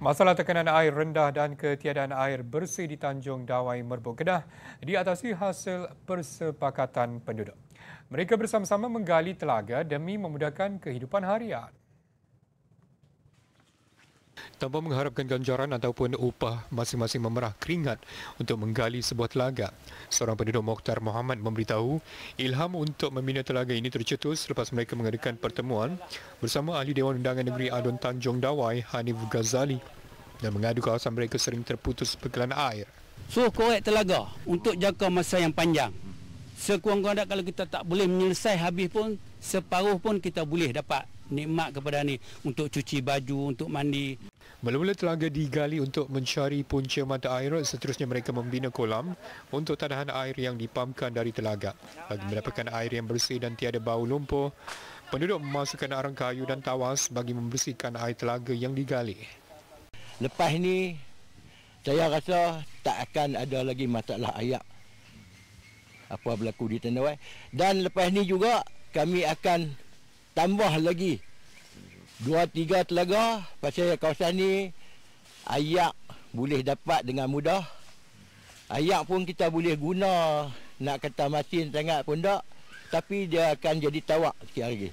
Masalah tekanan air rendah dan ketiadaan air bersih di Tanjung Dawai Merbuk Kedah diatasi hasil persepakatan penduduk. Mereka bersama-sama menggali telaga demi memudahkan kehidupan harian tanpa mengharapkan ganjaran ataupun upah masing-masing memerah keringat untuk menggali sebuah telaga. Seorang penduduk Mokhtar Mohamad memberitahu ilham untuk membina telaga ini tercetus selepas mereka mengadakan pertemuan bersama Ahli Dewan Undangan Negeri Adun Tanjung Dawai Hanif Ghazali dan mengadu kawasan mereka sering terputus pekelan air. So korek telaga untuk jangka masa yang panjang. Sekurang-kurangnya kalau kita tak boleh menyelesai habis pun separuh pun kita boleh dapat nikmat kepada ni untuk cuci baju untuk mandi Mula-mula telaga digali untuk mencari punca mata air seterusnya mereka membina kolam untuk tanahan air yang dipamkan dari telaga. Bagi mendapatkan air yang bersih dan tiada bau lumpur, penduduk memasukkan arang kayu dan tawas bagi membersihkan air telaga yang digali. Lepas ini, saya rasa tak akan ada lagi masalah ayak apa berlaku di Tanah Dan lepas ini juga kami akan tambah lagi dua tiga telaga pasal kawasan ni ayak boleh dapat dengan mudah ayak pun kita boleh guna nak kata masin sangat pun tak tapi dia akan jadi tawak sekali lagi